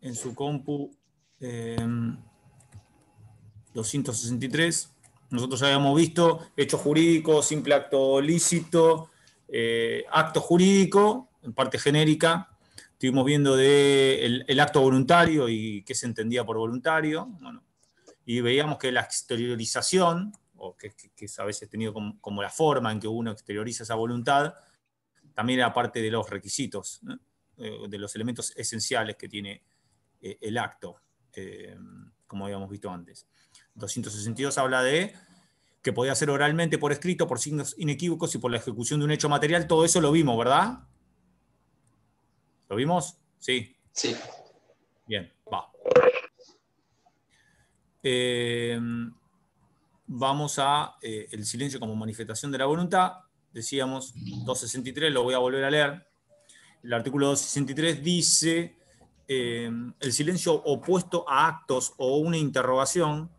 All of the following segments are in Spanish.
en su, compu 263. Em, Nosotros ya habíamos visto hecho jurídico, simple acto lícito, eh, acto jurídico, en parte genérica. Estuvimos viendo de el, acto voluntario y qué se entendía por voluntario. y veíamos que la exteriorización, o que, es a veces tenido como, como, la forma en que uno exterioriza esa voluntad, también era parte de los requisitos. ¿no? Eh, de los elementos esenciales que tiene eh, el acto, eh, como habíamos visto antes. 262 habla de que podía ser oralmente, por escrito, por signos inequívocos y por la ejecución de un hecho material. Todo eso lo vimos, ¿verdad? ¿Lo vimos? Sí. Sí. Bien, va. vamos a el silencio como manifestación de la voluntad. Decíamos 263, lo voy a volver a leer. El artículo 263 dice, eh, el silencio opuesto a actos o una interrogación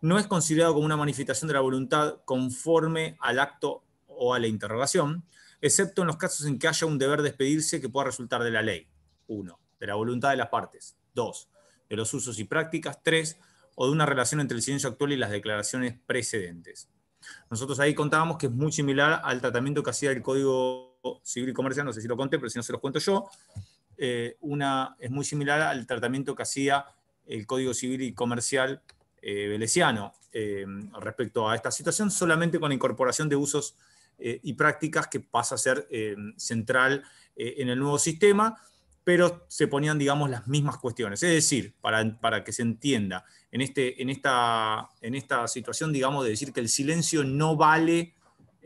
no es considerado como una manifestación de la voluntad conforme al acto o a la interrogación, excepto en los casos en que haya un deber de despedirse que pueda resultar de la ley. Uno, de la voluntad de las partes. Dos, de los usos y prácticas. Tres, o de una relación entre el silencio actual y las declaraciones precedentes. Nosotros ahí contábamos que es muy similar al tratamiento que hacía el Código civil y comercial, no sé si lo conté, pero si no se los cuento yo, eh, una, es muy similar al tratamiento que hacía el Código Civil y Comercial eh, eh respecto a esta situación, solamente con la incorporación de usos eh, y prácticas que pasa a ser central en el nuevo sistema, pero se ponían, digamos, las mismas cuestiones. Es decir, para, que se entienda, en, este, en, esta, en esta situación, digamos, de decir que el silencio no vale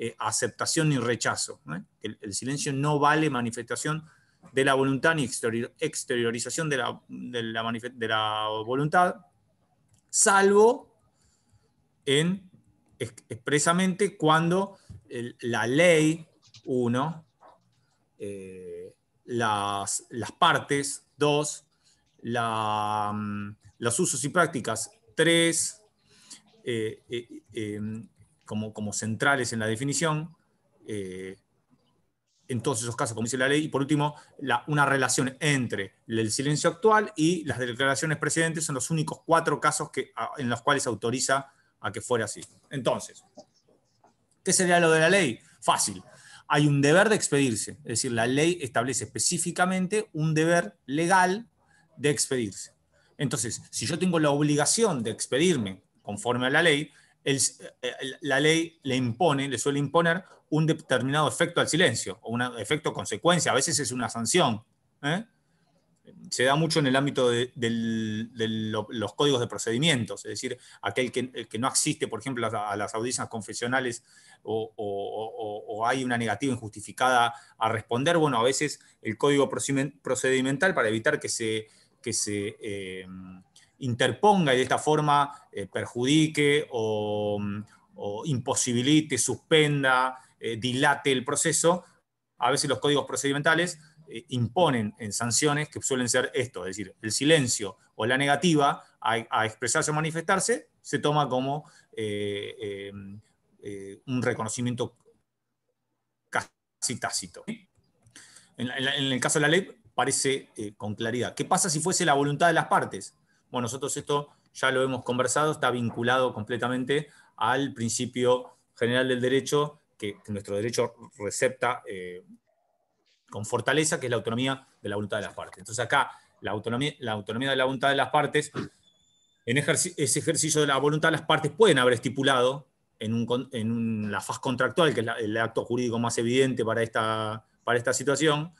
eh, aceptación ni rechazo. El, silencio no vale manifestación de la voluntad ni exteriorización de la, de, la voluntad, salvo en expresamente cuando la ley 1, eh, las, partes 2, mm, los usos y prácticas 3, como, centrales en la definición. Eh, en todos esos casos, como dice la ley, y por último, una relación entre el silencio actual y las declaraciones precedentes son los únicos cuatro casos que, en los cuales autoriza a que fuera así. Entonces, ¿qué sería lo de la ley? Fácil. Hay un deber de expedirse, es decir, la ley establece específicamente un deber legal de expedirse. Entonces, si yo tengo la obligación de expedirme conforme a la ley, eh, la ley le impone, le suele imponer un determinado efecto al silencio, o un efecto consecuencia, a veces es una sanción. ¿eh? Se da mucho en el ámbito de, los códigos de procedimientos, es decir, aquel que, eh, no asiste, por ejemplo, a, las audiencias confesionales o, hay una negativa injustificada a responder, bueno, a veces el código procedimental para evitar que se... Que se interponga y de esta forma eh, perjudique o, imposibilite, suspenda, eh, dilate el proceso, a veces los códigos procedimentales eh, imponen en sanciones que suelen ser esto, es decir, el silencio o la negativa a, expresarse o manifestarse se toma como un reconocimiento casi tácito. en, el caso de la ley parece con claridad. ¿Qué pasa si fuese la voluntad de las partes? Bueno, nosotros esto ya lo hemos conversado, está vinculado completamente al principio general del derecho, que, nuestro derecho recepta eh, con fortaleza, que es la autonomía de la voluntad de las partes. Entonces acá la autonomía, la autonomía de la voluntad de las partes, en ese ejercicio de la voluntad de las partes pueden haber estipulado en, la faz contractual, que es el acto jurídico más evidente para esta, para esta situación,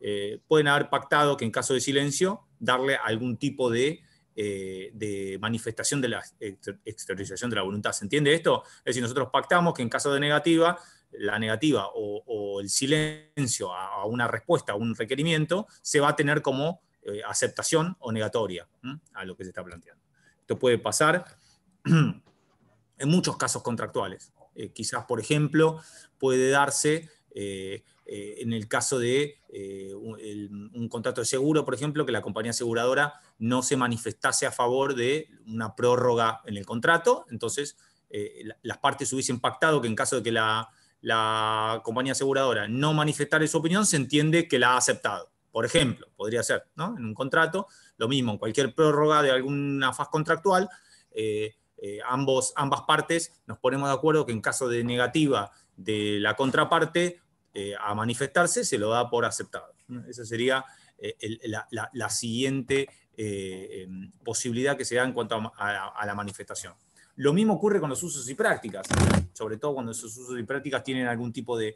eh, pueden haber pactado que en caso de silencio darle algún tipo de eh, de manifestación de la exteriorización de la voluntad. ¿Se entiende esto? Es decir, nosotros pactamos que en caso de negativa, la negativa o, el silencio a, una respuesta, a un requerimiento, se va a tener como eh, aceptación o negatoria a lo que se está planteando. Esto puede pasar en muchos casos contractuales. Eh, quizás, por ejemplo, puede darse eh, en el caso de eh, un, contrato de seguro, por ejemplo, que la compañía aseguradora no se manifestase a favor de una prórroga en el contrato, entonces eh, las partes hubiesen pactado que en caso de que la, compañía aseguradora no manifestara su opinión, se entiende que la ha aceptado. Por ejemplo, podría ser, ¿no? En un contrato, lo mismo, en cualquier prórroga de alguna faz contractual, ambas partes nos ponemos de acuerdo que en caso de negativa de la contraparte, eh, a manifestarse, se lo da por aceptado. Esa sería eh, la, siguiente eh, em, posibilidad que se da en cuanto a, la manifestación. Lo mismo ocurre con los usos y prácticas, sobre todo cuando esos usos y prácticas tienen algún tipo de,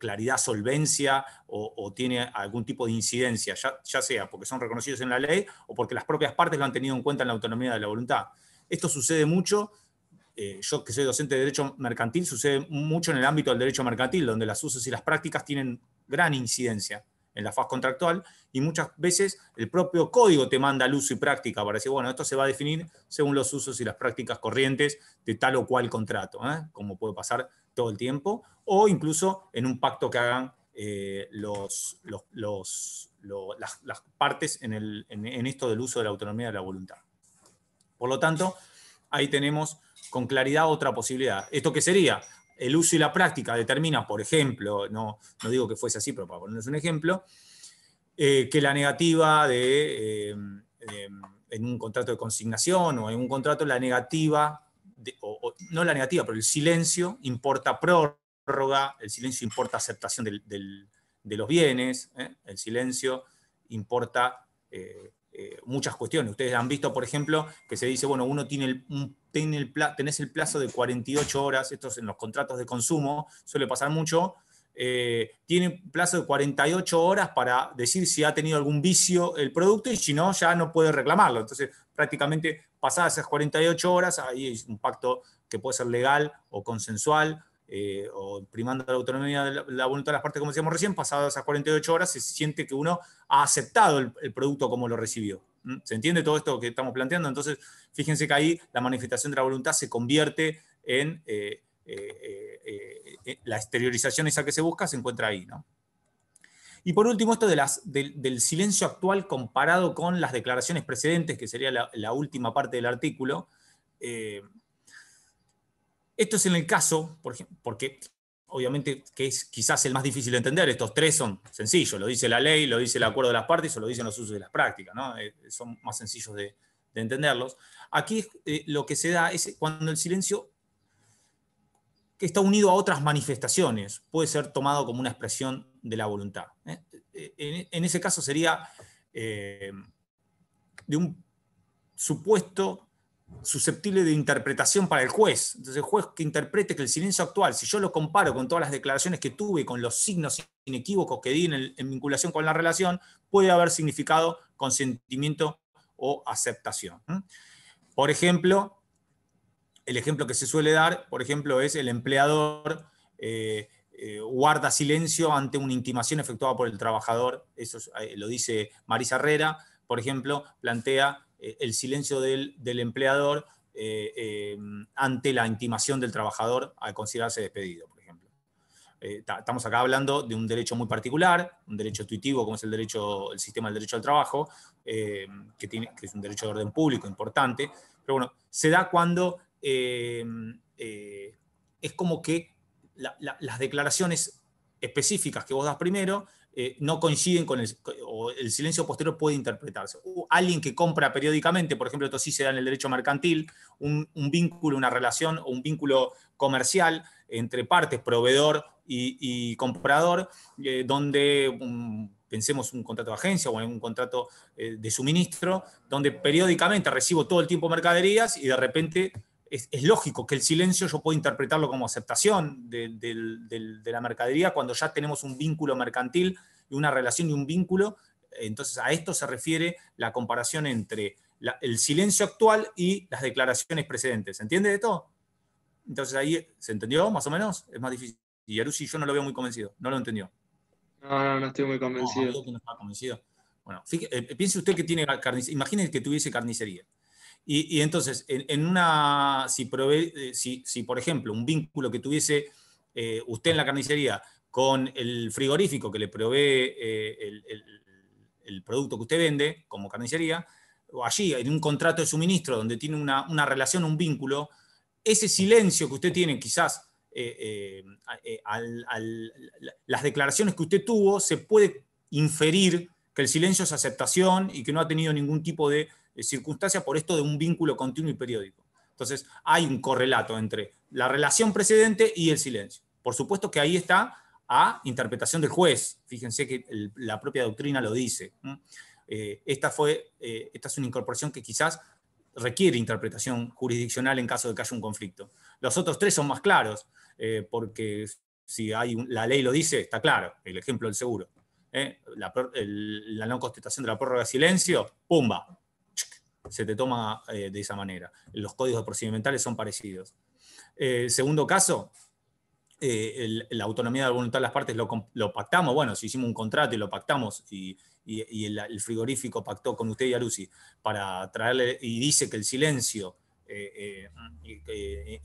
claridad, solvencia o, tienen tiene algún tipo de incidencia, ya, ya sea porque son reconocidos en la ley o porque las propias partes lo han tenido en cuenta en la autonomía de la voluntad. Esto sucede mucho eh, yo que soy docente de Derecho Mercantil, sucede mucho en el ámbito del Derecho Mercantil, donde las usos y las prácticas tienen gran incidencia en la faz contractual y muchas veces el propio código te manda al uso y práctica para decir, bueno, esto se va a definir según los usos y las prácticas corrientes de tal o cual contrato, ¿eh? como puede pasar todo el tiempo, o incluso en un pacto que hagan eh, las, partes en, esto del uso de la autonomía de la voluntad. Por lo tanto, ahí tenemos con claridad otra posibilidad. Esto qué sería, el uso y la práctica determina, por ejemplo, no, no digo que fuese así, pero para ponernos un ejemplo, eh, que la negativa eh, de, en un contrato de consignación o en un contrato, la negativa, no la negativa, pero el silencio importa prórroga, el silencio importa aceptación de los bienes, ¿eh? el silencio importa eh, muchas cuestiones. Ustedes han visto, por ejemplo, que se dice, bueno, uno tiene el, el el plazo de 48 horas, esto es en los contratos de consumo, suele pasar mucho, eh, tiene plazo de 48 horas para decir si ha tenido algún vicio el producto y si no, ya no puede reclamarlo. Entonces, prácticamente pasadas esas 48 horas, ahí es un pacto que puede ser legal o consensual eh, o primando la autonomía de la, voluntad de las partes, como decíamos recién, pasadas esas 48 horas se siente que uno ha aceptado el, producto como lo recibió. ¿Se entiende todo esto que estamos planteando? Entonces, fíjense que ahí la manifestación de la voluntad se convierte en eh, eh, la exteriorización esa que se busca, se encuentra ahí, ¿no? Y por último, esto del silencio actual comparado con las declaraciones precedentes, que sería la, la última parte del artículo. Esto es en el caso, porque obviamente que es quizás el más difícil de entender, estos tres son sencillos, lo dice la ley, lo dice el acuerdo de las partes o lo dicen los usos de las prácticas, eh, son más sencillos de, entenderlos. Aquí eh, lo que se da es cuando el silencio que está unido a otras manifestaciones puede ser tomado como una expresión de la voluntad. ¿eh? En, en, ese caso sería de un supuesto susceptible de interpretación para el juez. Entonces, el juez que interprete que el silencio actual, si yo lo comparo con todas las declaraciones que tuve, con los signos inequívocos que di en, vinculación con la relación, puede haber significado consentimiento o aceptación. Por ejemplo, el ejemplo que se suele dar, por ejemplo, es el empleador eh, eh, guarda silencio ante una intimación efectuada por el trabajador, eso eh, lo dice Marisa Herrera, por ejemplo, plantea eh, el silencio del, empleador eh, eh, ante la intimación del trabajador al considerarse despedido, por ejemplo. estamos acá hablando de un derecho muy particular, un derecho intuitivo como es el, derecho, el sistema del derecho al trabajo, que, tiene, es un derecho de orden público importante, pero bueno, se da cuando es como que las declaraciones específicas que vos das primero eh, no coinciden con el, o el silencio posterior puede interpretarse. alguien que compra periódicamente, por ejemplo, esto sí se da en el derecho mercantil, un, vínculo, una relación o un vínculo comercial entre partes, proveedor y, comprador, eh, donde pensemos un contrato de agencia o en un contrato eh, de suministro, donde periódicamente recibo todo el tiempo mercaderías y de repente es, lógico que el silencio yo puedo interpretarlo como aceptación de, la mercadería cuando ya tenemos un vínculo mercantil y una relación y un vínculo. Entonces a esto se refiere la comparación entre el silencio actual y las declaraciones precedentes. ¿Se entiende de todo? Entonces ahí, ¿se entendió más o menos? Es más difícil. Y Arusi yo no lo veo muy convencido, no lo entendió. No, no, estoy muy convencido. convencido. Bueno, eh, piense usted que tiene carnicería, imagínese que tuviese carnicería y, entonces, en, una, eh, si, si, por ejemplo un vínculo que tuviese eh, usted en la carnicería con el frigorífico que le provee eh, el, producto que usted vende como carnicería, o allí en un contrato de suministro donde tiene una, relación, un vínculo, ese silencio que usted tiene quizás las declaraciones que usted tuvo, se puede inferir que el silencio es aceptación y que no ha tenido ningún tipo de eh, circunstancia por esto de un vínculo continuo y periódico. Entonces, hay un correlato entre la relación precedente y el silencio. Por supuesto que ahí está a interpretación del juez. Fíjense que la propia doctrina lo dice. Eh, esta, fue, eh, esta es una incorporación que quizás requiere interpretación jurisdiccional en caso de que haya un conflicto. Los otros tres son más claros, porque si hay la ley lo dice, está claro, el ejemplo del seguro. La, no constatación de la prórroga de silencio, pumba, se te toma eh, de esa manera. Los códigos procedimentales son parecidos. Eh, segundo caso, eh, la autonomía de la voluntad de las partes lo, pactamos. Bueno, si hicimos un contrato y lo pactamos y, el, frigorífico pactó con usted y Arusi para traerle y dice que el silencio en,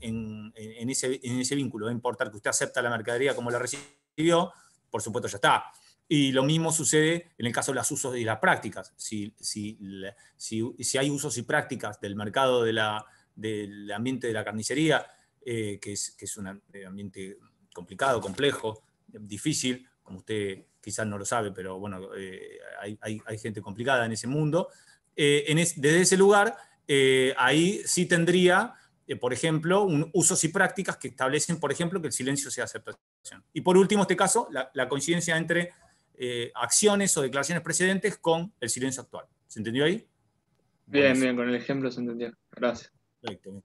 en, ese, en, ese, vínculo va a importar que usted acepta la mercadería como la recibió, por supuesto ya está. Y lo mismo sucede en el caso de los usos y las prácticas. Si, si, hay usos y prácticas del mercado del ambiente de la carnicería, eh, que, es, es un eh, ambiente complicado, complejo, difícil, como usted quizás no lo sabe, pero bueno, eh, hay, gente complicada en ese mundo. desde ese lugar, ahí sí tendría, por ejemplo, usos y prácticas que establecen, por ejemplo, que el silencio sea aceptación. Y por último, este caso, la coincidencia entre eh, acciones o declaraciones precedentes con el silencio actual. ¿Se entendió ahí? Bien, bien, con el ejemplo se entendió. Gracias. Perfecto.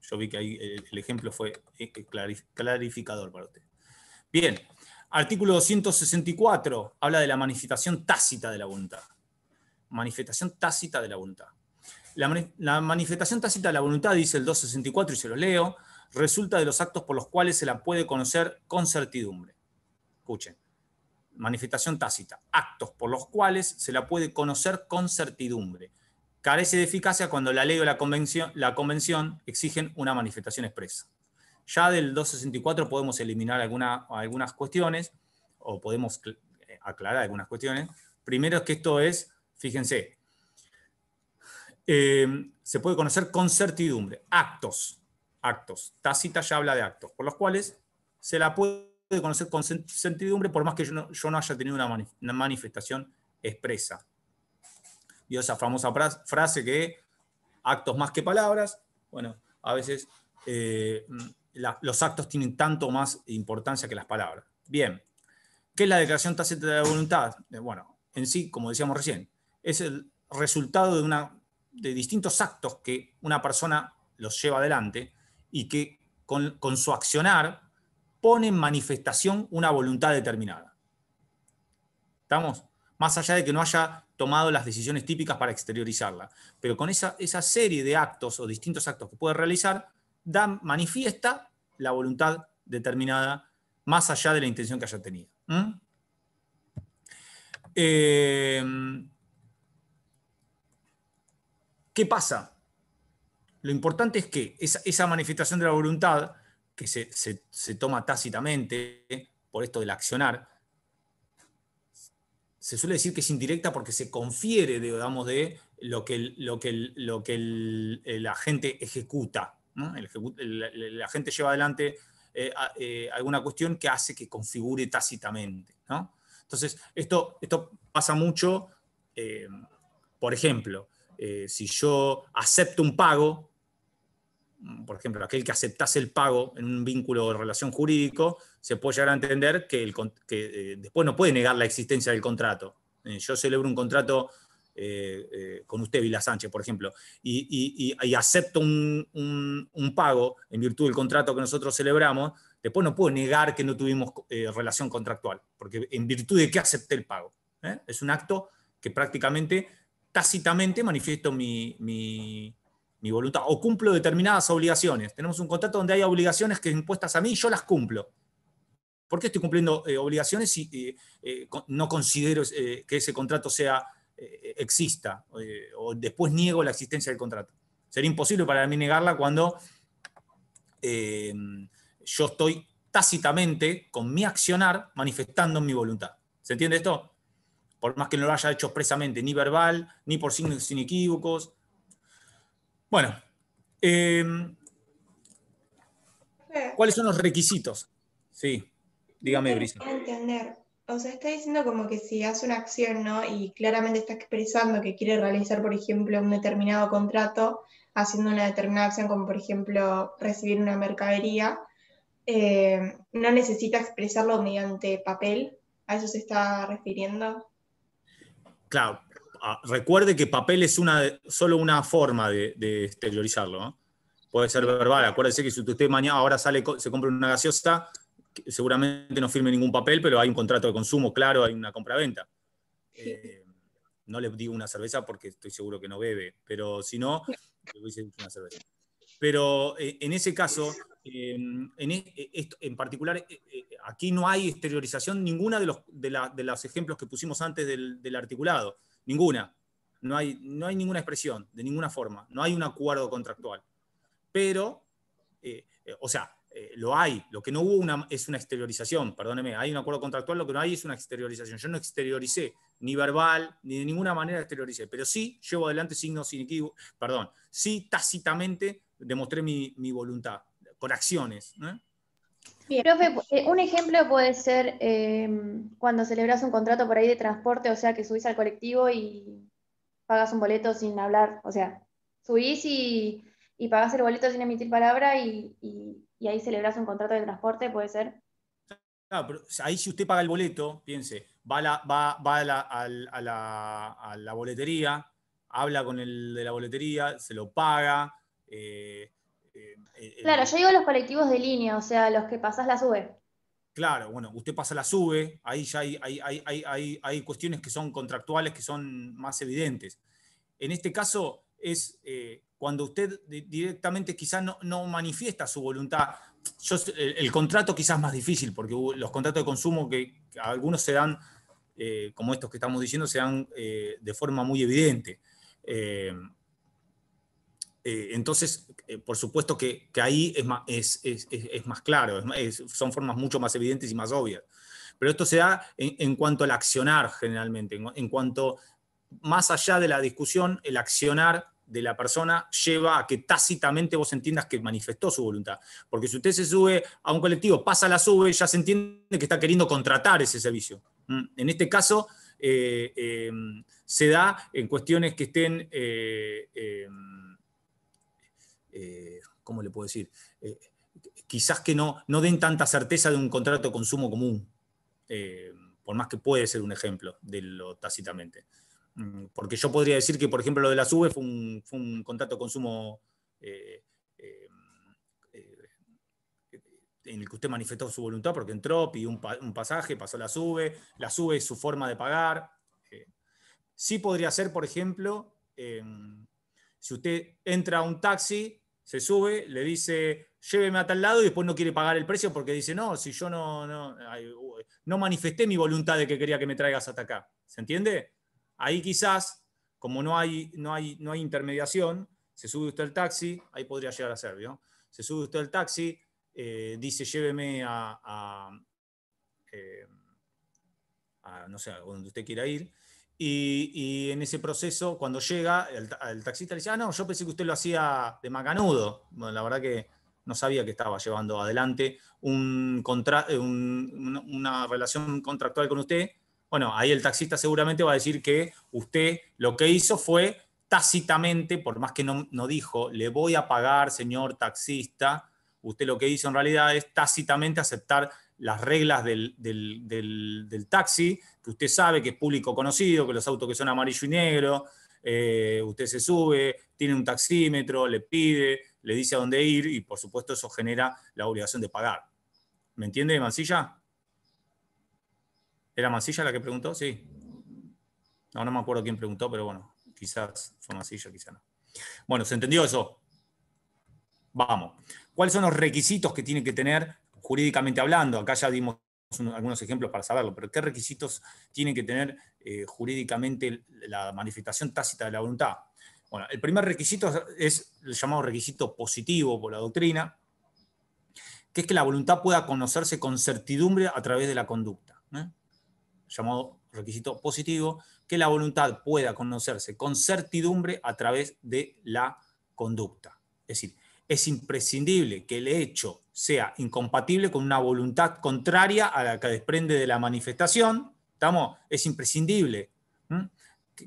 Yo vi que ahí el ejemplo fue eh, eh, clarificador para usted. Bien, artículo 264 habla de la manifestación tácita de la voluntad. Manifestación tácita de la voluntad. la, manifestación tácita de la voluntad, dice el 264 y se lo leo, resulta de los actos por los cuales se la puede conocer con certidumbre. Escuchen, manifestación tácita, actos por los cuales se la puede conocer con certidumbre. Carece de eficacia cuando la ley o la convención, la convención exigen una manifestación expresa. Ya del 264 podemos eliminar algunas cuestiones o podemos eh, aclarar algunas cuestiones. Primero es que esto es, fíjense, em, se puede conocer con certidumbre, actos, actos. Tácita ya habla de actos, por los cuales se la puede de conocer con certidumbre, por más que yo no, haya tenido una, manifestación expresa. Y esa famosa frase que actos más que palabras, bueno, a veces eh, mm, los actos tienen tanto más importancia que las palabras. Bien, ¿qué es la declaración tácita de la voluntad? Eh, bueno, en sí, como decíamos recién, es el resultado de, una, de distintos actos que una persona los lleva adelante y que con, con su accionar pone en manifestación una voluntad determinada. ¿Estamos? Más allá de que no haya tomado las decisiones típicas para exteriorizarla, pero con esa, esa serie de actos o distintos actos que puede realizar, da, manifiesta la voluntad determinada más allá de la intención que haya tenido. ¿Mm? Em, ¿Qué pasa? Lo importante es que esa manifestación de la voluntad que se, toma tácitamente por esto del accionar, se suele decir que es indirecta porque se confiere, digamos, de lo que lo que lo que ejecuta. La gente lleva adelante eh, eh, alguna cuestión que hace que configure tácitamente. Entonces, esto, esto, pasa mucho, eh, por ejemplo, si yo acepto un pago, Mm, por ejemplo, aquel que aceptase el pago en un vínculo de relación jurídico, se puede llegar a entender que, eh, después no puede negar la existencia del contrato. Eh, yo celebro un contrato eh, con usted, Vila Sánchez, por ejemplo, y, acepto un, pago en virtud del contrato que nosotros celebramos, después no puedo negar que no tuvimos relación contractual, porque en virtud de qué acepté el pago. Es un acto que prácticamente tácitamente manifiesto mi mi voluntad, o cumplo determinadas obligaciones. Tenemos un contrato donde hay obligaciones que impuestas a mí y yo las cumplo. ¿Por qué estoy cumpliendo eh, obligaciones si eh, eh, no considero que ese contrato sea, exista? o después niego la existencia del contrato. Sería imposible para mí negarla cuando yo estoy tácitamente, con mi accionar, manifestando mi voluntad. ¿Se entiende esto? Por más que no lo haya hecho expresamente, ni verbal, ni por signos inequívocos, bueno, em, ¿cuáles son los requisitos? Sí, dígame, Brisa. Entender. O sea, está diciendo como que si hace una acción, ¿no? Y claramente está expresando que quiere realizar, por ejemplo, un determinado contrato, haciendo una determinada acción, como por ejemplo recibir una mercadería, em, no necesita expresarlo mediante papel. ¿A eso se está refiriendo? Claro, Ah, recuerde que papel es solo una forma de, exteriorizarlo. Puede ser verbal. Acuérdese que si usted mañana ahora sale, se compra una gaseosa, seguramente no firme ningún papel, pero hay un contrato de consumo, claro, hay una compra-venta. Eh, no le digo una cerveza porque estoy seguro que no bebe, pero si no, le una cerveza. Pero eh, en ese caso, em, e, e, en, particular, eh, aquí no hay exteriorización ninguna de los, de, los ejemplos que pusimos antes del articulado. Ninguna. No hay, no hay ninguna expresión, de ninguna forma. No hay un acuerdo contractual. Pero, eh, eh, o sea, eh, lo hay. Lo que no hubo una, es una exteriorización. Perdóneme, hay un acuerdo contractual, lo que no hay es una exteriorización. Yo no exterioricé, ni verbal, ni de ninguna manera exterioricé. Pero sí llevo adelante signos inequívocos, perdón, sí tácitamente demostré mi, mi voluntad, con acciones. ¿no? profe, eh, un ejemplo puede ser em, cuando celebras un contrato por ahí de transporte, o sea, que subís al colectivo y pagas un boleto sin hablar, o sea, subís y, y pagás el boleto sin emitir palabra y, ahí celebras un contrato de transporte, puede ser. Claro, ahí si usted paga el boleto, piense, va, va, a, la, boletería, habla con el de la boletería, se lo paga, eh, este, claro, yo digo los colectivos de línea, o sea, los que pasas la sube. Claro, bueno, usted pasa la sube, ahí ya hay, hay, cuestiones que son contractuales, que son más evidentes. En este caso es eh, cuando usted directamente quizás no, manifiesta su voluntad. el, contrato quizás más difícil, porque los contratos de consumo que, algunos se dan, eh, como estos que estamos diciendo, se dan eh, de forma muy evidente. Eh, entonces, eh, por supuesto que, ahí es más, claro, son formas mucho más evidentes y más obvias. Pero esto se da en, cuanto al accionar generalmente, en, cuanto más allá de la discusión, el accionar de la persona lleva a que tácitamente vos entiendas que manifestó su voluntad. Porque si usted se sube a un colectivo, pasa la sube, ya se entiende que está queriendo contratar ese servicio. Mm, en este caso, eh, em, se da en cuestiones que estén em, eh, ¿cómo le puedo decir? Eh, quizás que no, no den tanta certeza de un contrato de consumo común, eh, por más que puede ser un ejemplo de lo tácitamente. Mm, porque yo podría decir que, por ejemplo, lo de la SUBE fue un, contrato de consumo en el que usted manifestó su voluntad porque entró, pidió un, un pasaje, pasó la SUBE, la SUBE es su forma de pagar. sí podría ser, por ejemplo, si usted entra a un taxi, se sube, le dice, lléveme a tal lado y después no quiere pagar el precio porque dice, no, si yo no, no, manifesté mi voluntad de que quería que me traigas hasta acá. ¿Se entiende? Ahí quizás, como no hay, no hay, no hay intermediación, se sube usted al taxi, ahí podría llegar a ser, Se sube usted al taxi, eh, dice, lléveme a, eh, a, no sé, a donde usted quiera ir, y, en ese proceso, cuando llega, el, taxista le dice, ah, no, yo pensé que usted lo hacía de macanudo. la verdad que no sabía que estaba llevando adelante un eh, una relación contractual con usted. Bueno, ahí el taxista seguramente va a decir que usted lo que hizo fue tácitamente, por más que no, no dijo, le voy a pagar, señor taxista, usted lo que hizo en realidad es tácitamente aceptar las reglas del, taxi, que usted sabe que es público conocido, que los autos que son amarillo y negro, eh, usted se sube, tiene un taxímetro, le pide, le dice a dónde ir y por supuesto eso genera la obligación de pagar. ¿Me entiende, Mancilla? ¿Era Mancilla la que preguntó? Sí. No, no me acuerdo quién preguntó, pero bueno, quizás fue Mancilla, quizás no. Bueno, ¿se entendió eso? Vamos. ¿Cuáles son los requisitos que tiene que tener jurídicamente hablando, acá ya dimos algunos ejemplos para saberlo, pero ¿qué requisitos tiene que tener eh, jurídicamente la manifestación tácita de la voluntad? Bueno, el primer requisito es el llamado requisito positivo por la doctrina, que es que la voluntad pueda conocerse con certidumbre a través de la conducta. ¿eh? Llamado requisito positivo, que la voluntad pueda conocerse con certidumbre a través de la conducta. Es decir, es imprescindible que el hecho sea incompatible con una voluntad contraria a la que desprende de la manifestación. ¿Estamos? Es imprescindible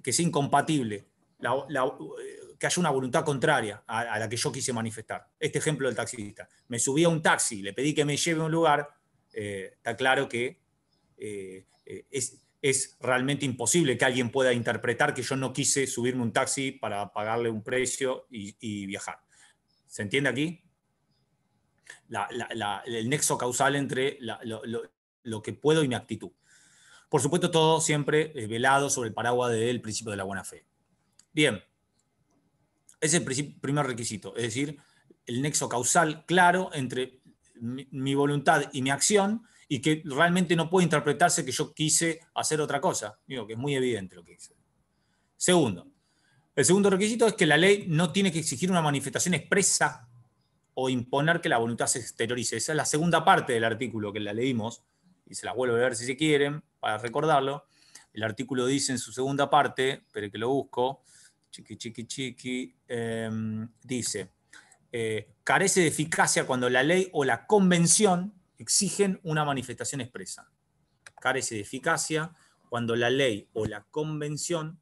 que, sea incompatible, eh, que haya una voluntad contraria a, la que yo quise manifestar. Este ejemplo del taxista. Me subí a un taxi, le pedí que me lleve a un lugar, eh, está claro que eh, es, realmente imposible que alguien pueda interpretar que yo no quise subirme un taxi para pagarle un precio y viajar. ¿Se entiende aquí? el nexo causal entre lo, que puedo y mi actitud. Por supuesto, todo siempre eh, velado sobre el paraguas del principio de la buena fe. Bien, ese es el primer requisito, es decir, el nexo causal claro entre mi, voluntad y mi acción y que realmente no puede interpretarse que yo quise hacer otra cosa. Digo que es muy evidente lo que dice. Segundo, el segundo requisito es que la ley no tiene que exigir una manifestación expresa o imponer que la voluntad se exteriorice. Esa es la segunda parte del artículo que la leímos, y se la vuelvo a ver si se quieren, para recordarlo. El artículo dice en su segunda parte, pero que lo busco, chiqui, chiqui, chiqui, em, dice, eh, carece de eficacia cuando la ley o la convención exigen una manifestación expresa. Carece de eficacia cuando la ley o la convención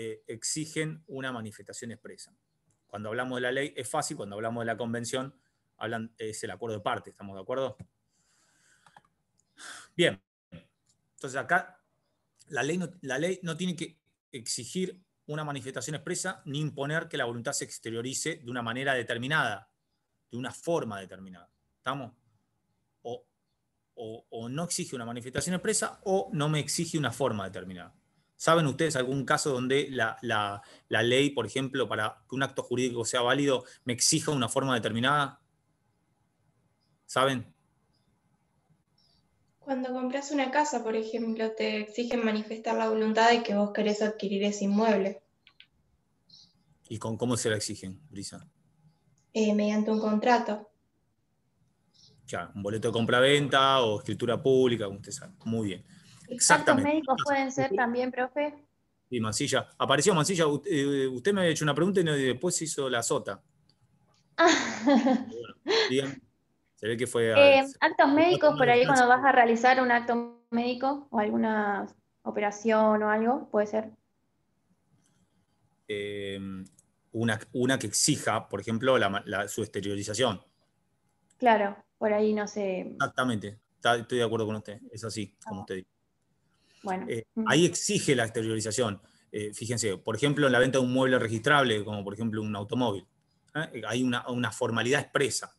eh, exigen una manifestación expresa. Cuando hablamos de la ley es fácil, cuando hablamos de la convención hablan, es el acuerdo de parte, ¿estamos de acuerdo? Bien, entonces acá la ley no, la ley no tiene que exigir una manifestación expresa ni imponer que la voluntad se exteriorice de una manera determinada, de una forma determinada. ¿Estamos? o no exige una manifestación expresa o no me exige una forma determinada. ¿Saben ustedes algún caso donde la, ley, por ejemplo, para que un acto jurídico sea válido, me exija una forma determinada? ¿Saben? Cuando compras una casa, por ejemplo, te exigen manifestar la voluntad de que vos querés adquirir ese inmueble. ¿Y con cómo se la exigen, Brisa? Eh, mediante un contrato. Ya, un boleto de compra-venta o escritura pública, como usted sabe. Muy bien. Exactamente. médicos pueden ser también, profe? Sí, Mancilla. Apareció Mancilla. Eh, usted me ha hecho una pregunta y después se hizo la sota. Ah. Se ve que fue... Eh, actos médicos, por ahí cuando vas a realizar un acto médico o alguna operación o algo, puede ser. Eh, una, una, que exija, por ejemplo, su esterilización. Claro, por ahí no sé. Exactamente, estoy de acuerdo con usted, es así, como ah. usted dice. Eh, mm. ahí exige la exteriorización. Eh, fíjense, por ejemplo, en la venta de un mueble registrable, como por ejemplo un automóvil, ¿eh? hay una, formalidad expresa.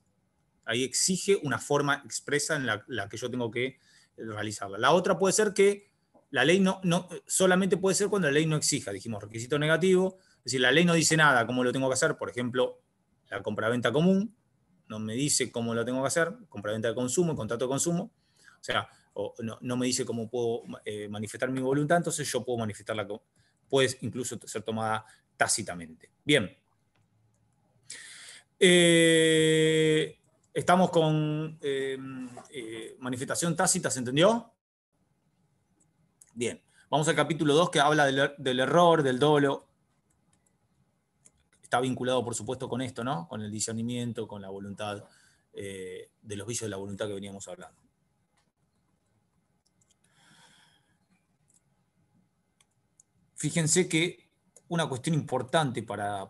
Ahí exige una forma expresa en la, que yo tengo que realizarla. La otra puede ser que la ley no, no, solamente puede ser cuando la ley no exija, dijimos requisito negativo, es decir, la ley no dice nada cómo lo tengo que hacer, por ejemplo, la compra-venta común, no me dice cómo lo tengo que hacer, compraventa de consumo, contrato de consumo, o sea, no, me dice cómo puedo eh, manifestar mi voluntad, entonces yo puedo manifestarla, puede incluso ser tomada tácitamente. Bien. Eh, estamos con em, eh, manifestación tácita, ¿se entendió? Bien. Vamos al capítulo 2 que habla er, del, error, del dolo, está vinculado, por supuesto, con esto, ¿no? Con el discernimiento, con la voluntad, de los vicios de la voluntad que veníamos hablando. Fíjense que una cuestión importante para,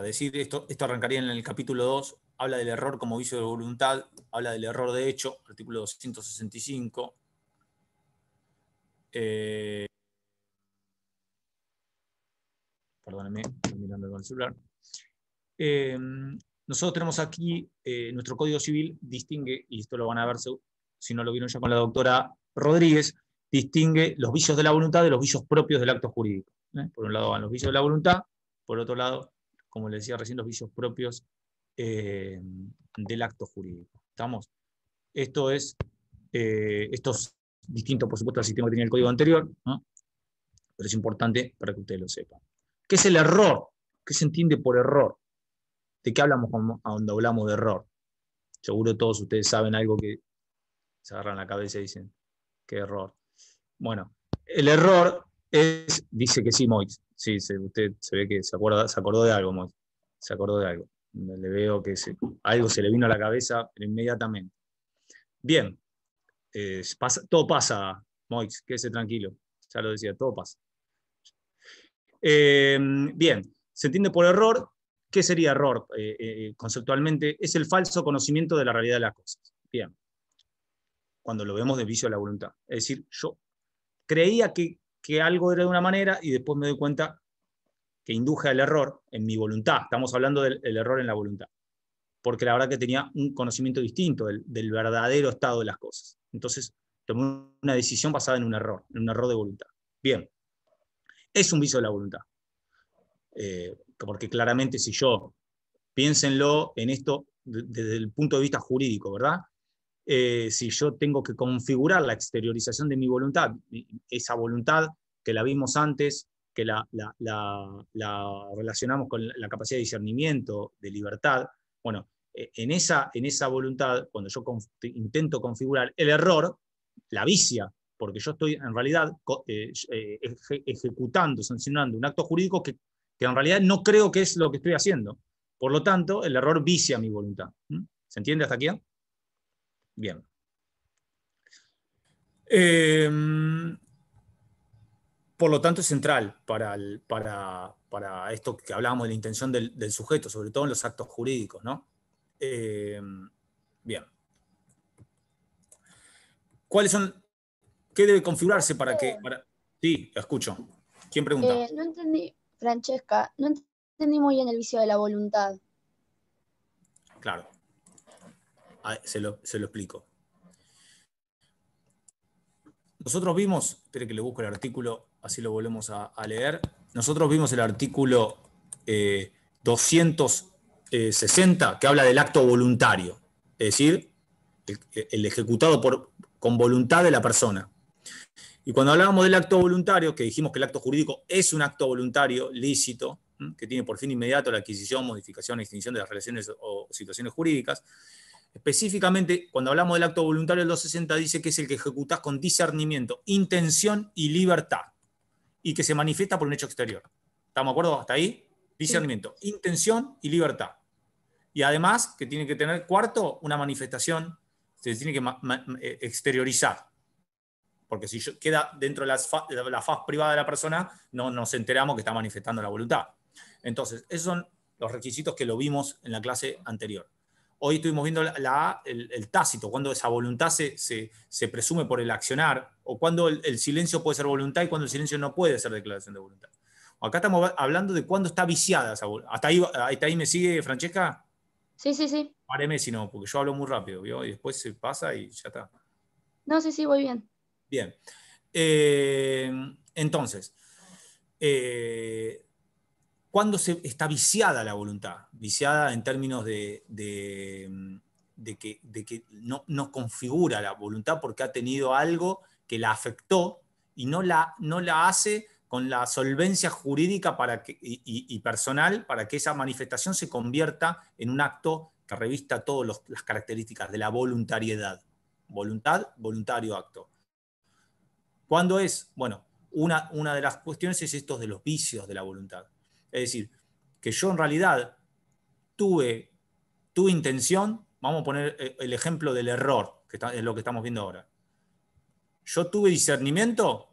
decir esto, esto arrancaría en el capítulo 2, habla del error como vicio de voluntad, habla del error de hecho, artículo 265. Eh, perdónenme, estoy mirando con el celular. Eh, nosotros tenemos aquí, eh, nuestro Código Civil distingue, y esto lo van a ver si no lo vieron ya con la doctora Rodríguez, distingue los vicios de la voluntad de los vicios propios del acto jurídico. ¿eh? Por un lado van los vicios de la voluntad, por otro lado, como les decía recién, los vicios propios eh, del acto jurídico. ¿Estamos? Esto es, eh, esto es distinto, por supuesto, al sistema que tenía el código anterior, pero es importante para que ustedes lo sepan. ¿Qué es el error? ¿Qué se entiende por error? ¿De qué hablamos cuando hablamos de error? Seguro todos ustedes saben algo que se agarran la cabeza y dicen, qué error. Bueno, el error es, dice que sí, Moix. Sí, usted se ve que se, acuerda, se acordó de algo, Moix. Se acordó de algo. Le veo que algo se le vino a la cabeza inmediatamente. Bien, eh, todo pasa, Moix, quédese tranquilo. Ya lo decía, todo pasa. Eh, bien, se entiende por error. ¿Qué sería error eh, conceptualmente? Es el falso conocimiento de la realidad de las cosas. Bien, cuando lo vemos de vicio a la voluntad. Es decir, yo creía que, algo era de una manera y después me doy cuenta que induje al error en mi voluntad. Estamos hablando del error en la voluntad. Porque la verdad que tenía un conocimiento distinto del, verdadero estado de las cosas. Entonces, tomé una decisión basada en un error, en un error de voluntad. Bien, es un vicio de la voluntad. Eh, porque claramente si yo, piénsenlo en esto desde el punto de vista jurídico, ¿verdad? Eh, si yo tengo que configurar la exteriorización de mi voluntad, eh, esa voluntad que la vimos antes, que la, la, relacionamos con la capacidad de discernimiento, de libertad, bueno, eh, en esa, en esa voluntad, cuando yo intento configurar el error, la vicia, porque yo estoy en realidad ejecutando, sancionando un acto jurídico que, que, en realidad no creo que es lo que estoy haciendo. Por lo tanto, el error vicia mi voluntad. ¿Mm? ¿Se entiende hasta aquí? Bien. Em, por lo tanto, es central para, para, esto que hablábamos de la intención del, sujeto, sobre todo en los actos jurídicos, ¿no? Em, bien. ¿Cuáles son? ¿Qué debe configurarse para que...? Eh. Para... Sí, escucho. ¿Quién pregunta? Eh, no entendí, Francesca, no entendí muy bien el vicio de la voluntad. Claro. Ah, se lo, explico. Nosotros vimos, espere que le busco el artículo, así lo volvemos a, leer. Nosotros vimos el artículo 260 eh, que habla del acto voluntario, es decir, el, ejecutado por, con voluntad de la persona. Y cuando hablábamos del acto voluntario, que dijimos que el acto jurídico es un acto voluntario lícito, que tiene por fin inmediato la adquisición, modificación, extinción de las relaciones o situaciones jurídicas, Específicamente, cuando hablamos del acto voluntario, del 260 dice que es el que ejecutás con discernimiento, intención y libertad, y que se manifiesta por un hecho exterior. ¿Estamos de acuerdo hasta ahí? Discernimiento, intención y libertad. Y además, que tiene que tener, cuarto, una manifestación, se tiene que eh, exteriorizar. Porque si queda dentro de la, de la faz privada de la persona, no nos enteramos que está manifestando la voluntad. Entonces, esos son los requisitos que lo vimos en la clase anterior. Hoy estuvimos viendo la, el, tácito, cuando esa voluntad se, presume por el accionar, o cuando el, silencio puede ser voluntad y cuando el silencio no puede ser declaración de voluntad. Acá estamos hablando de cuando está viciada esa voluntad. ¿Hasta ahí, me sigue, Francesca? Sí, sí, sí. Páreme si no, porque yo hablo muy rápido, ¿vio? Y después se pasa y ya está. No, sí, sí, voy bien. Bien. Eh, entonces, eh, cuando se, está viciada la voluntad, viciada en términos de, mm, que, no, configura la voluntad porque ha tenido algo que la afectó y no la, no la hace con la solvencia jurídica para que, y, personal para que esa manifestación se convierta en un acto que revista todas las características de la voluntariedad. Voluntad, voluntario acto. ¿Cuándo es? Bueno, una, una de las cuestiones es estos de los vicios de la voluntad. Es decir, que yo en realidad tuve tu intención, vamos a poner eh, el ejemplo del error, que es lo que estamos viendo ahora. ¿Yo tuve discernimiento?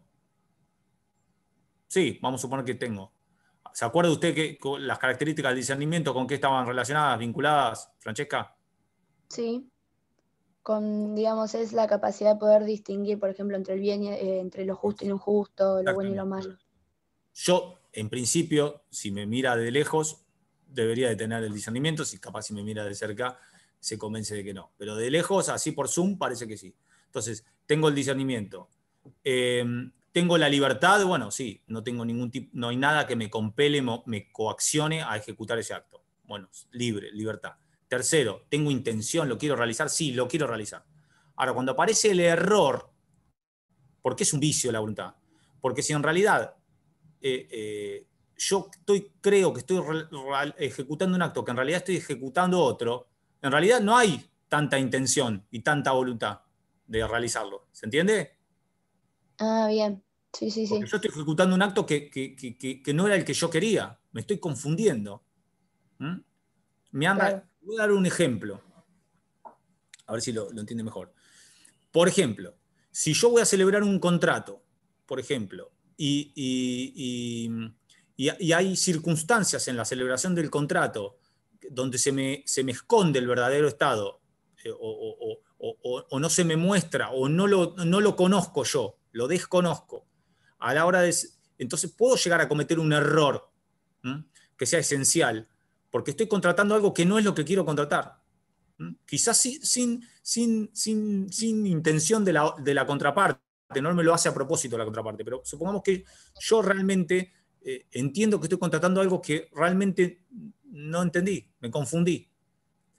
Sí, vamos a suponer que tengo. ¿Se acuerda usted que las características del discernimiento con qué estaban relacionadas, vinculadas, Francesca? Sí. Con, digamos, es la capacidad de poder distinguir, por ejemplo, entre el bien, eh, entre lo justo y lo injusto, lo bueno y lo malo. Yo en principio, si me mira de lejos, debería de tener el discernimiento, si capaz si me mira de cerca, se convence de que no. Pero de lejos, así por Zoom, parece que sí. Entonces, tengo el discernimiento. Em, tengo la libertad, bueno, sí, no tengo ningún no hay nada que me compele, me coaccione a ejecutar ese acto. Bueno, libre, libertad. Tercero, tengo intención, lo quiero realizar, sí, lo quiero realizar. Ahora, cuando aparece el error, porque es un vicio la voluntad, porque si en realidad eh, yo estoy, creo que estoy ejecutando un acto, que en realidad estoy ejecutando otro, en realidad no hay tanta intención y tanta voluntad de realizarlo. ¿Se entiende? Ah, bien. Sí, sí, yo estoy ejecutando un acto que, no era el que yo quería. Me estoy confundiendo. ¿Mm? Me Voy a dar un ejemplo. A ver si lo, lo entiende mejor. Por ejemplo, si yo voy a celebrar un contrato, por ejemplo, y, hay circunstancias en la celebración del contrato donde se me, se me esconde el verdadero estado eh, o, no se me muestra o no lo, no lo conozco yo, lo desconozco. A la hora de, entonces puedo llegar a cometer un error que sea esencial, porque estoy contratando algo que no es lo que quiero contratar. Quizás sin, sin, sin, sin intención de de la contraparte no me lo hace a propósito la contraparte, pero supongamos que yo realmente eh, entiendo que estoy contratando algo que realmente no entendí, me confundí.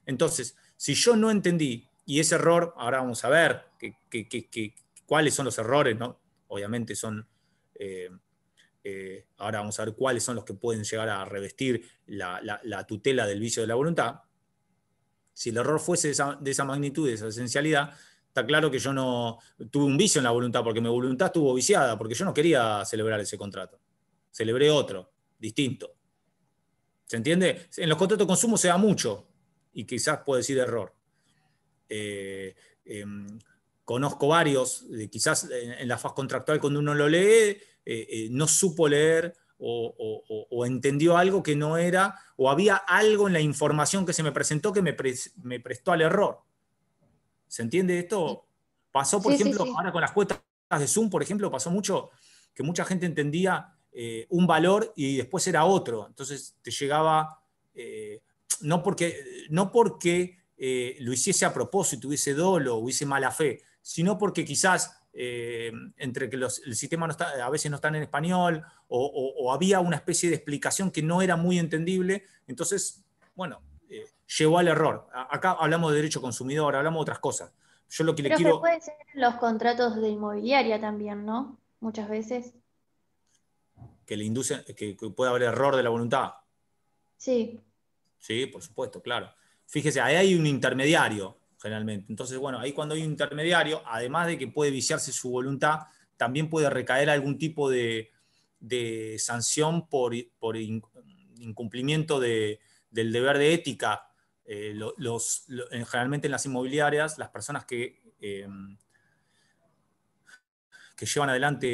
Entonces, si yo no entendí, y ese error, ahora vamos a ver cuáles son los errores, ¿no? Obviamente son, eh, eh, ahora vamos a ver cuáles son los que pueden llegar a revestir la, tutela del vicio de la voluntad. Si el error fuese de esa, de esa magnitud, de esa esencialidad, Está claro que yo no tuve un vicio en la voluntad, porque mi voluntad estuvo viciada, porque yo no quería celebrar ese contrato. Celebré otro, distinto. ¿Se entiende? En los contratos de consumo se da mucho, y quizás puede decir error. Eh, em, conozco varios, eh, quizás en, la fase contractual cuando uno lo lee, eh, no supo leer o, entendió algo que no era, o había algo en la información que se me presentó que me prestó al error. ¿Se entiende esto? Pasó, por ejemplo, ahora con las cuentas de Zoom, por ejemplo, pasó mucho que mucha gente entendía eh, un valor y después era otro. Entonces te llegaba, eh, no porque, no porque eh, lo hiciese a propósito, hubiese dolo, hubiese mala fe, sino porque quizás entre que el sistema a veces no está en español o había una especie de explicación que no era muy entendible. Entonces, bueno, llevó al error. Acá hablamos de derecho consumidor, hablamos de otras cosas. Yo lo que le quiero. puede ser los contratos de inmobiliaria también, ¿no? Muchas veces. Que le inducen, que, puede haber error de la voluntad. Sí. Sí, por supuesto, claro. Fíjese, ahí hay un intermediario, generalmente. Entonces, bueno, ahí cuando hay un intermediario, además de que puede viciarse su voluntad, también puede recaer algún tipo de, sanción por, por incumplimiento de, del deber de ética eh, generalmente en las inmobiliarias, las personas que, eh, que llevan adelante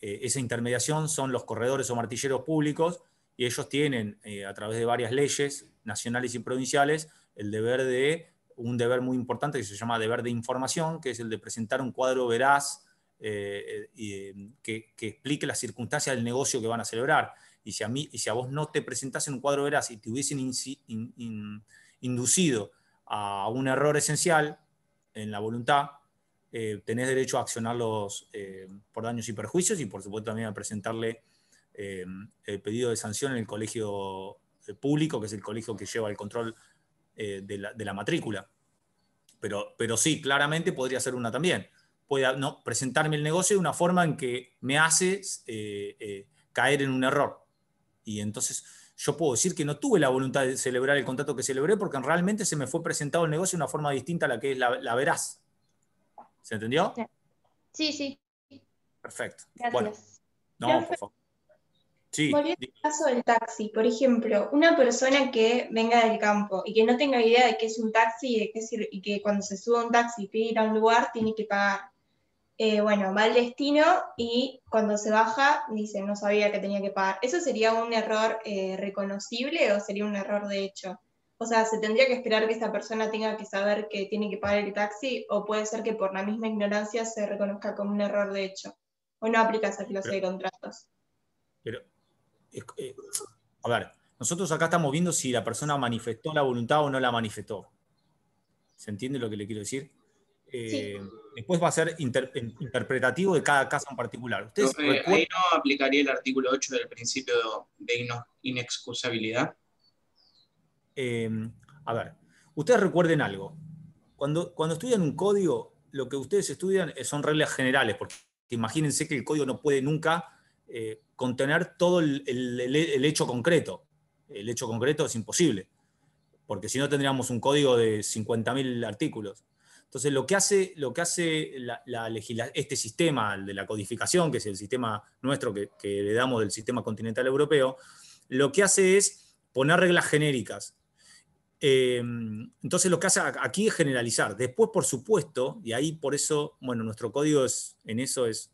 eh, esa intermediación son los corredores o martilleros públicos y ellos tienen, a través de varias leyes nacionales y provinciales, el deber de, un deber muy importante que se llama deber de información, que es el de presentar un cuadro veraz que, explique las circunstancias del negocio que van a celebrar. Y si a, mí, y si a vos no te presentasen un cuadro veraz y te hubiesen inducido a un error esencial en la voluntad, eh, tenés derecho a accionarlos eh, por daños y perjuicios y por supuesto también a presentarle eh, el pedido de sanción en el colegio público, que es el colegio que lleva el control de la, matrícula. Pero, pero sí, claramente podría ser una también. Puede no, presentarme el negocio de una forma en que me hace caer en un error. Y entonces yo puedo decir que no tuve la voluntad de celebrar el contrato que celebré porque realmente se me fue presentado el negocio de una forma distinta a la que es la, verás. veraz. ¿Se entendió? Sí, sí. Perfecto. Gracias. Bueno, no, por favor. Sí. Volviendo al caso del taxi, por ejemplo, una persona que venga del campo y que no tenga idea de qué es un taxi y, que cuando se sube a un taxi pide ir a un lugar tiene que pagar. Eh, bueno, mal destino y cuando se baja dice, no sabía que tenía que pagar. ¿Eso sería un error eh, reconocible o sería un error de hecho? O sea, ¿se tendría que esperar que esa persona tenga que saber que tiene que pagar el taxi o puede ser que por la misma ignorancia se reconozca como un error de hecho? ¿O no aplica esa clase de contratos? Pero, eh, a ver, nosotros acá estamos viendo si la persona manifestó la voluntad o no la manifestó. ¿Se entiende lo que le quiero decir? Eh, después va a ser interpretativo de cada caso en particular. ¿Ustedes no aplicaría el artículo 8 del principio de inexcusabilidad? Em, a ver, ustedes recuerden algo. Cuando, cuando estudian un código, lo que ustedes estudian eh, son reglas generales, porque imagínense que el código no puede nunca eh, contener todo el, el, hecho concreto. El hecho concreto es imposible, porque si no tendríamos un código de 50.000 artículos. Entonces, lo que hace, este sistema de la codificación, que es el sistema nuestro que, que heredamos del sistema continental europeo, lo que hace es poner reglas genéricas. Em, entonces, lo que hace aquí es generalizar. Después, por supuesto, y ahí por eso, bueno, nuestro código es, en eso es